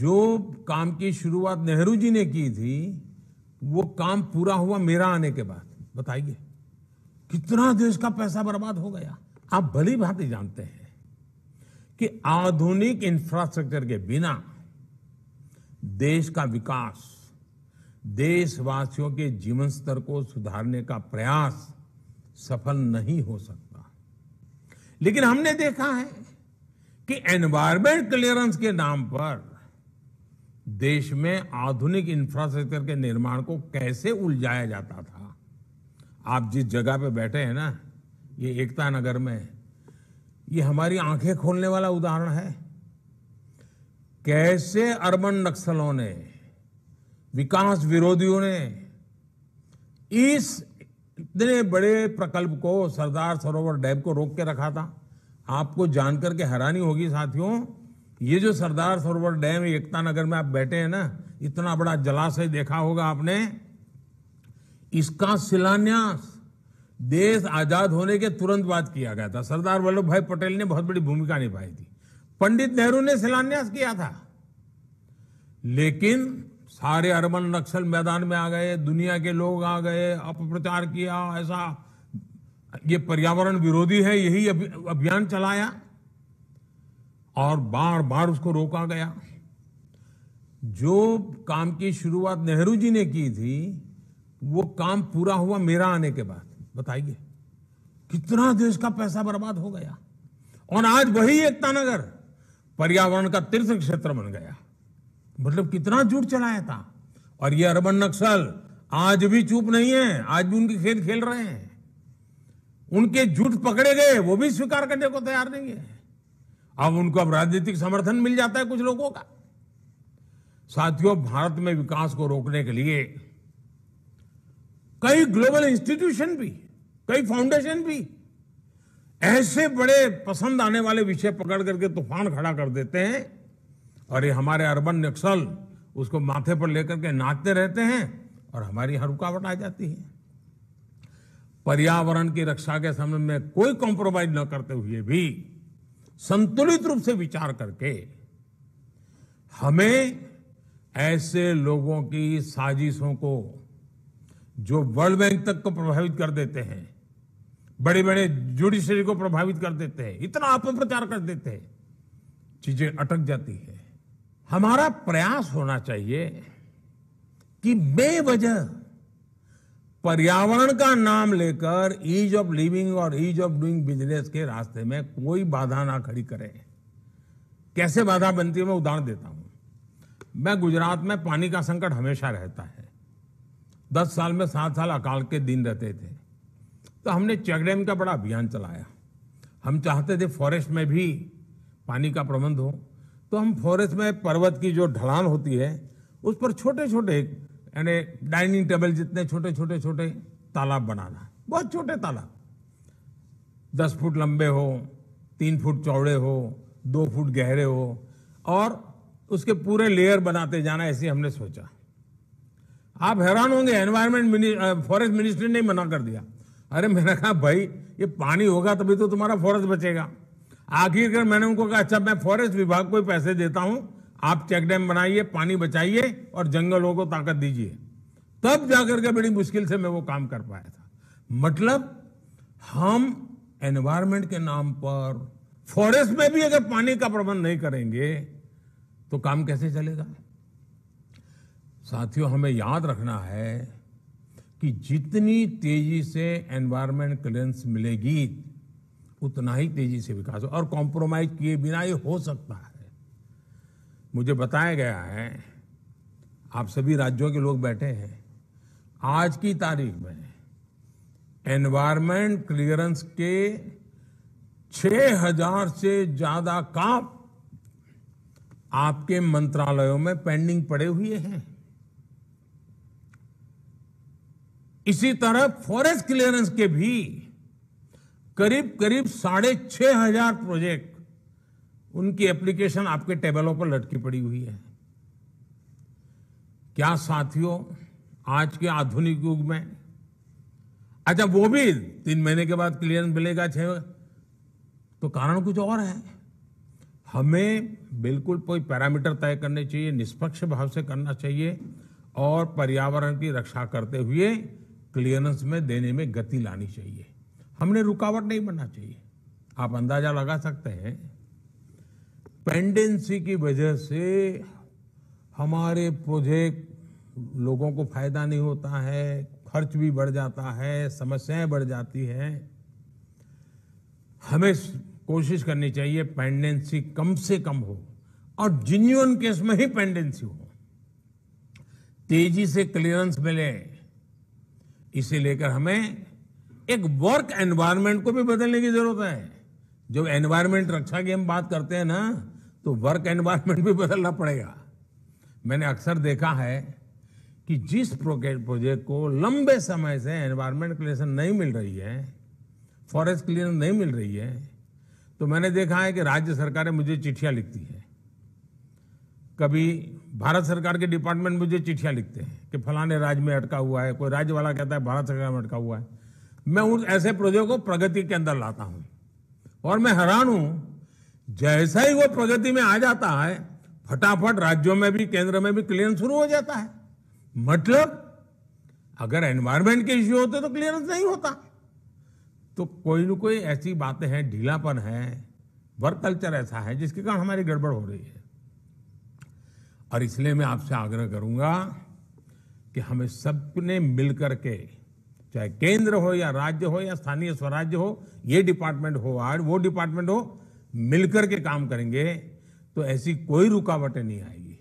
जो काम की शुरुआत नेहरू जी ने की थी वो काम पूरा हुआ मेरा आने के बाद बताइए कितना देश का पैसा बर्बाद हो गया आप भली भांति जानते हैं कि आधुनिक इंफ्रास्ट्रक्चर के बिना देश का विकास देशवासियों के जीवन स्तर को सुधारने का प्रयास सफल नहीं हो सकता लेकिन हमने देखा है कि एनवायरमेंट क्लियरेंस के नाम पर देश में आधुनिक इंफ्रास्ट्रक्चर के निर्माण को कैसे उलझाया जाता था आप जिस जगह पे बैठे हैं ना ये एकता नगर में ये हमारी आंखें खोलने वाला उदाहरण है कैसे अर्बन नक्सलों ने विकास विरोधियों ने इस इतने बड़े प्रकल्प को सरदार सरोवर डैम को रोक के रखा था आपको जानकर के हैरानी होगी साथियों ये जो सरदार सरोवर डैम एकता नगर में आप बैठे हैं ना इतना बड़ा जलाशय देखा होगा आपने इसका शिलान्यास देश आजाद होने के तुरंत बाद किया गया था सरदार वल्लभ भाई पटेल ने बहुत बड़ी भूमिका निभाई थी पंडित नेहरू ने शिलान्यास किया था लेकिन सारे अरबन नक्सल मैदान में आ गए दुनिया के लोग आ गए अपप्रचार किया ऐसा ये पर्यावरण विरोधी है यही अभियान चलाया और बार बार उसको रोका गया जो काम की शुरुआत नेहरू जी ने की थी वो काम पूरा हुआ मेरा आने के बाद बताइए कितना देश का पैसा बर्बाद हो गया और आज वही एकता नगर पर्यावरण का तीर्थ क्षेत्र बन गया मतलब कितना झूठ चलाया था और ये अरबन नक्सल आज भी चुप नहीं है आज भी उनके खेल खेल रहे हैं उनके झूठ पकड़े गए वो भी स्वीकार करने को तैयार नहीं है अब उनको अब राजनीतिक समर्थन मिल जाता है कुछ लोगों का साथियों भारत में विकास को रोकने के लिए कई ग्लोबल इंस्टीट्यूशन भी कई फाउंडेशन भी ऐसे बड़े पसंद आने वाले विषय पकड़ करके तूफान खड़ा कर देते हैं और ये हमारे अर्बन नक्सल उसको माथे पर लेकर के नाचते रहते हैं और हमारी हर रुकावट आ जाती है पर्यावरण की रक्षा के संबंध में कोई कॉम्प्रोमाइज न करते हुए भी संतुलित रूप से विचार करके हमें ऐसे लोगों की साजिशों को जो वर्ल्ड बैंक तक को प्रभावित कर देते हैं बड़े बड़े जुडिशरी को प्रभावित कर देते हैं इतना अपप्रचार कर देते हैं चीजें अटक जाती है हमारा प्रयास होना चाहिए कि बेवजह पर्यावरण का नाम लेकर ईज ऑफ लिविंग और ईज ऑफ डूइंग बिजनेस के रास्ते में कोई बाधा ना खड़ी करें कैसे बाधा बनती है मैं उदाहरण देता हूं मैं गुजरात में पानी का संकट हमेशा रहता है दस साल में सात साल अकाल के दिन रहते थे तो हमने चेकडैम का बड़ा अभियान चलाया हम चाहते थे फॉरेस्ट में भी पानी का प्रबंध हो तो हम फॉरेस्ट में पर्वत की जो ढलान होती है उस पर छोटे छोटे यानी डाइनिंग टेबल जितने छोटे छोटे छोटे तालाब बनाना बहुत छोटे तालाब दस फुट लंबे हो तीन फुट चौड़े हो दो फुट गहरे हो और उसके पूरे लेयर बनाते जाना ऐसे हमने सोचा आप हैरान होंगे एनवायरमेंट फॉरेस्ट मिनिस्ट्री ने मना कर दिया अरे मैंने कहा भाई ये पानी होगा तभी तो तुम्हारा फॉरेस्ट बचेगा आखिरकार मैंने उनको कहा अच्छा मैं फॉरेस्ट विभाग को ही पैसे देता हूँ आप चेक डैम बनाइए पानी बचाइए और जंगलों को ताकत दीजिए तब जाकर के बड़ी मुश्किल से मैं वो काम कर पाया था मतलब हम एनवायरमेंट के नाम पर फॉरेस्ट में भी अगर पानी का प्रबंध नहीं करेंगे तो काम कैसे चलेगा साथियों हमें याद रखना है कि जितनी तेजी से एनवायरमेंट क्लियरेंस मिलेगी उतना ही तेजी से विकास और कॉम्प्रोमाइज किए बिना ये हो सकता है मुझे बताया गया है आप सभी राज्यों के लोग बैठे हैं आज की तारीख में एनवायरमेंट क्लियरेंस के 6000 से ज्यादा काम आपके मंत्रालयों में पेंडिंग पड़े हुए हैं इसी तरह फॉरेस्ट क्लियरेंस के भी करीब करीब साढ़े छह हजार प्रोजेक्ट उनकी एप्लीकेशन आपके टेबलों पर लटकी पड़ी हुई है क्या साथियों आज के आधुनिक युग में अच्छा वो भी तीन महीने के बाद क्लियरेंस मिलेगा छह तो कारण कुछ और है हमें बिल्कुल कोई पैरामीटर तय करने चाहिए निष्पक्ष भाव से करना चाहिए और पर्यावरण की रक्षा करते हुए क्लियरेंस में देने में गति लानी चाहिए हमने रुकावट नहीं बनना चाहिए आप अंदाजा लगा सकते हैं पेंडेंसी की वजह से हमारे प्रोजेक्ट लोगों को फायदा नहीं होता है खर्च भी बढ़ जाता है समस्याएं बढ़ जाती हैं हमें कोशिश करनी चाहिए पेंडेंसी कम से कम हो और जिन्यून केस में ही पेंडेंसी हो तेजी से क्लियरेंस मिले इसे लेकर हमें एक वर्क एनवायरनमेंट को भी बदलने की जरूरत है जो एनवायरनमेंट रक्षा की हम बात करते हैं ना तो वर्क एनवायरनमेंट भी बदलना पड़ेगा मैंने अक्सर देखा है कि जिस प्रोजेक्ट को लंबे समय से एनवायरनमेंट क्लियरेशन नहीं मिल रही है फॉरेस्ट क्लियरेंस नहीं मिल रही है तो मैंने देखा है कि राज्य सरकारें मुझे चिट्ठियाँ लिखती हैं कभी भारत सरकार के डिपार्टमेंट मुझे चिट्ठियाँ लिखते हैं कि फलाने राज्य में अटका हुआ है कोई राज्य वाला कहता है भारत सरकार में अटका हुआ है मैं उन ऐसे प्रोजेक्ट को प्रगति के अंदर लाता हूँ और मैं हैरान हूँ जैसा ही वो प्रगति में आ जाता है फटाफट राज्यों में भी केंद्र में भी क्लियरेंस शुरू हो जाता है मतलब अगर एनवायरमेंट के इश्यू होते तो क्लियरेंस नहीं होता तो कोई ना कोई ऐसी बातें हैं ढीलापन है वर्क कल्चर ऐसा है जिसके कारण हमारी गड़बड़ हो रही है और इसलिए मैं आपसे आग्रह करूंगा कि हमें सबने मिलकर के चाहे केंद्र हो या राज्य हो या स्थानीय स्वराज्य हो ये डिपार्टमेंट हो आज वो डिपार्टमेंट हो मिलकर के काम करेंगे तो ऐसी कोई रुकावटें नहीं आएगी